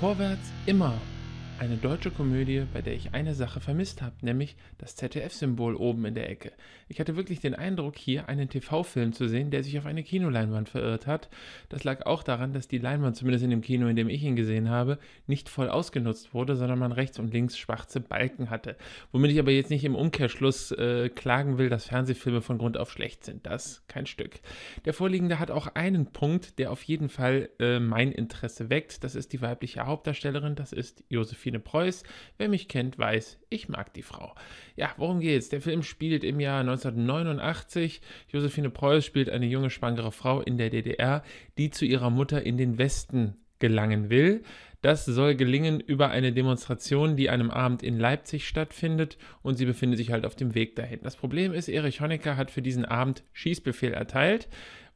vorwärts immer eine deutsche Komödie, bei der ich eine Sache vermisst habe, nämlich das ZDF-Symbol oben in der Ecke. Ich hatte wirklich den Eindruck, hier einen TV-Film zu sehen, der sich auf eine Kinoleinwand verirrt hat. Das lag auch daran, dass die Leinwand, zumindest in dem Kino, in dem ich ihn gesehen habe, nicht voll ausgenutzt wurde, sondern man rechts und links schwarze Balken hatte. Womit ich aber jetzt nicht im Umkehrschluss äh, klagen will, dass Fernsehfilme von Grund auf schlecht sind. Das kein Stück. Der vorliegende hat auch einen Punkt, der auf jeden Fall äh, mein Interesse weckt. Das ist die weibliche Hauptdarstellerin, das ist Josephine. Josephine Preuß. Wer mich kennt, weiß, ich mag die Frau. Ja, worum geht's? Der Film spielt im Jahr 1989. Josephine Preuß spielt eine junge schwangere Frau in der DDR, die zu ihrer Mutter in den Westen gelangen will. Das soll gelingen über eine Demonstration, die einem Abend in Leipzig stattfindet und sie befindet sich halt auf dem Weg dahin. Das Problem ist, Erich Honecker hat für diesen Abend Schießbefehl erteilt.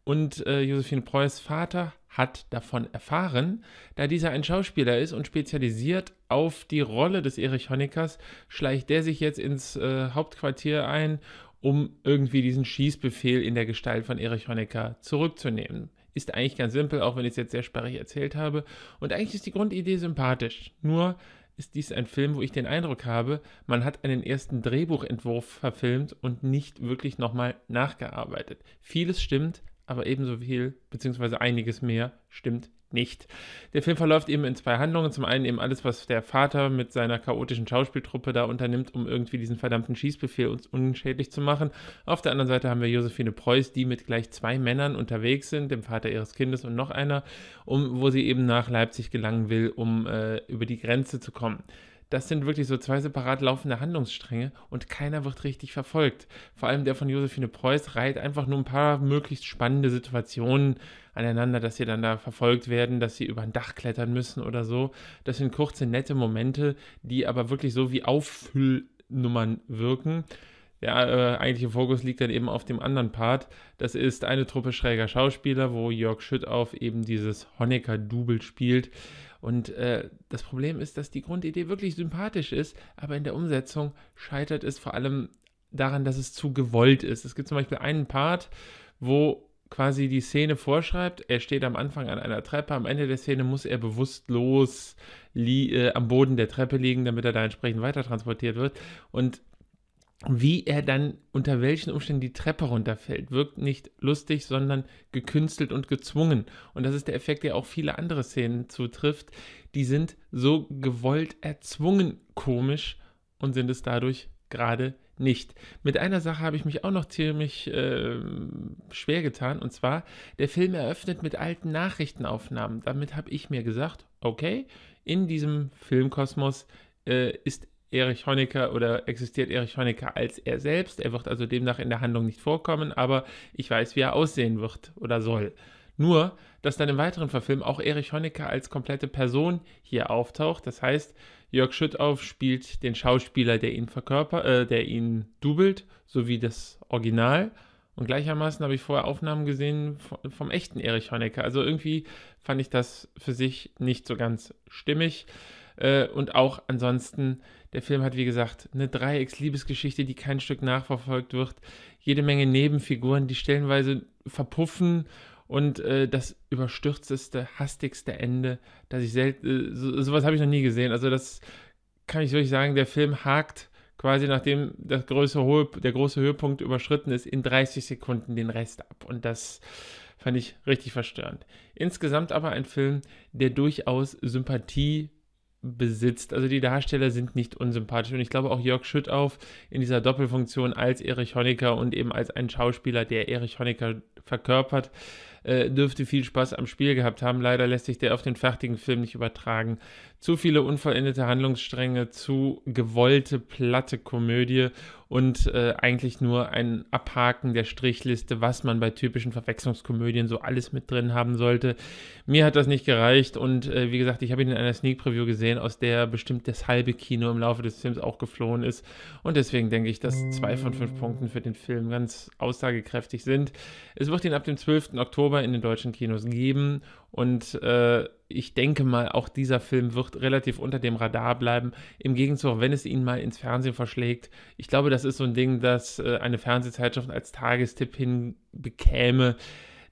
Und äh, Josephine Preuß Vater hat davon erfahren, da dieser ein Schauspieler ist und spezialisiert auf die Rolle des Erich Honeckers, schleicht der sich jetzt ins äh, Hauptquartier ein, um irgendwie diesen Schießbefehl in der Gestalt von Erich Honecker zurückzunehmen. Ist eigentlich ganz simpel, auch wenn ich es jetzt sehr sperrig erzählt habe. Und eigentlich ist die Grundidee sympathisch. Nur ist dies ein Film, wo ich den Eindruck habe, man hat einen ersten Drehbuchentwurf verfilmt und nicht wirklich nochmal nachgearbeitet. Vieles stimmt, aber ebenso viel, beziehungsweise einiges mehr, stimmt nicht. Der Film verläuft eben in zwei Handlungen. Zum einen eben alles, was der Vater mit seiner chaotischen Schauspieltruppe da unternimmt, um irgendwie diesen verdammten Schießbefehl uns unschädlich zu machen. Auf der anderen Seite haben wir Josephine Preuß, die mit gleich zwei Männern unterwegs sind, dem Vater ihres Kindes und noch einer, um, wo sie eben nach Leipzig gelangen will, um äh, über die Grenze zu kommen das sind wirklich so zwei separat laufende Handlungsstränge und keiner wird richtig verfolgt. Vor allem der von Josephine Preuß reiht einfach nur ein paar möglichst spannende Situationen aneinander, dass sie dann da verfolgt werden, dass sie über ein Dach klettern müssen oder so. Das sind kurze, nette Momente, die aber wirklich so wie Auffüllnummern wirken. Der äh, eigentliche Fokus liegt dann eben auf dem anderen Part. Das ist eine Truppe schräger Schauspieler, wo Jörg Schüttauf eben dieses Honecker-Double spielt. Und äh, das Problem ist, dass die Grundidee wirklich sympathisch ist, aber in der Umsetzung scheitert es vor allem daran, dass es zu gewollt ist. Es gibt zum Beispiel einen Part, wo quasi die Szene vorschreibt. Er steht am Anfang an einer Treppe, am Ende der Szene muss er bewusstlos äh, am Boden der Treppe liegen, damit er da entsprechend weitertransportiert wird. Und wie er dann unter welchen Umständen die Treppe runterfällt, wirkt nicht lustig, sondern gekünstelt und gezwungen. Und das ist der Effekt, der auch viele andere Szenen zutrifft. Die sind so gewollt erzwungen komisch und sind es dadurch gerade nicht. Mit einer Sache habe ich mich auch noch ziemlich äh, schwer getan, und zwar der Film eröffnet mit alten Nachrichtenaufnahmen. Damit habe ich mir gesagt, okay, in diesem Filmkosmos äh, ist Erich Honecker oder existiert Erich Honecker als er selbst. Er wird also demnach in der Handlung nicht vorkommen, aber ich weiß, wie er aussehen wird oder soll. Nur, dass dann im weiteren Verfilm auch Erich Honecker als komplette Person hier auftaucht. Das heißt, Jörg Schüttauf spielt den Schauspieler, der ihn verkörpert, äh, der ihn dubelt, sowie das Original. Und gleichermaßen habe ich vorher Aufnahmen gesehen vom, vom echten Erich Honecker. Also irgendwie fand ich das für sich nicht so ganz stimmig. Äh, und auch ansonsten, der Film hat, wie gesagt, eine Dreiecks-Liebesgeschichte, die kein Stück nachverfolgt wird. Jede Menge Nebenfiguren, die stellenweise verpuffen. Und äh, das überstürzteste, hastigste Ende, das ich selten, äh, so, sowas habe ich noch nie gesehen. Also das kann ich wirklich sagen, der Film hakt quasi nachdem das größere, der große Höhepunkt überschritten ist, in 30 Sekunden den Rest ab. Und das fand ich richtig verstörend. Insgesamt aber ein Film, der durchaus Sympathie besitzt. Also die Darsteller sind nicht unsympathisch. Und ich glaube auch Jörg Schüttauf in dieser Doppelfunktion als Erich Honecker und eben als ein Schauspieler, der Erich Honecker verkörpert, äh, dürfte viel Spaß am Spiel gehabt haben. Leider lässt sich der auf den fertigen Film nicht übertragen. Zu viele unvollendete Handlungsstränge, zu gewollte, platte Komödie und äh, eigentlich nur ein Abhaken der Strichliste, was man bei typischen Verwechslungskomödien so alles mit drin haben sollte. Mir hat das nicht gereicht und äh, wie gesagt, ich habe ihn in einer Sneak Preview gesehen, aus der bestimmt das halbe Kino im Laufe des Films auch geflohen ist und deswegen denke ich, dass zwei von fünf Punkten für den Film ganz aussagekräftig sind. Es wird wird ihn ab dem 12. Oktober in den deutschen Kinos geben und äh, ich denke mal, auch dieser Film wird relativ unter dem Radar bleiben. Im Gegenzug, wenn es ihn mal ins Fernsehen verschlägt, ich glaube, das ist so ein Ding, das äh, eine Fernsehzeitschrift als Tagestipp hinbekäme.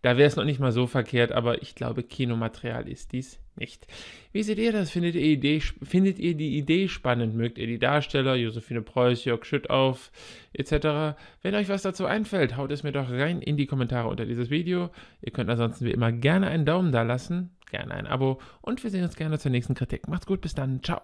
Da wäre es noch nicht mal so verkehrt, aber ich glaube, Kinomaterial ist dies nicht. Wie seht ihr das? Findet ihr, Idee, findet ihr die Idee spannend? Mögt ihr die Darsteller, Josephine Preuß, Jörg Schüttauf etc.? Wenn euch was dazu einfällt, haut es mir doch rein in die Kommentare unter dieses Video. Ihr könnt ansonsten wie immer gerne einen Daumen da lassen, gerne ein Abo und wir sehen uns gerne zur nächsten Kritik. Macht's gut, bis dann, ciao.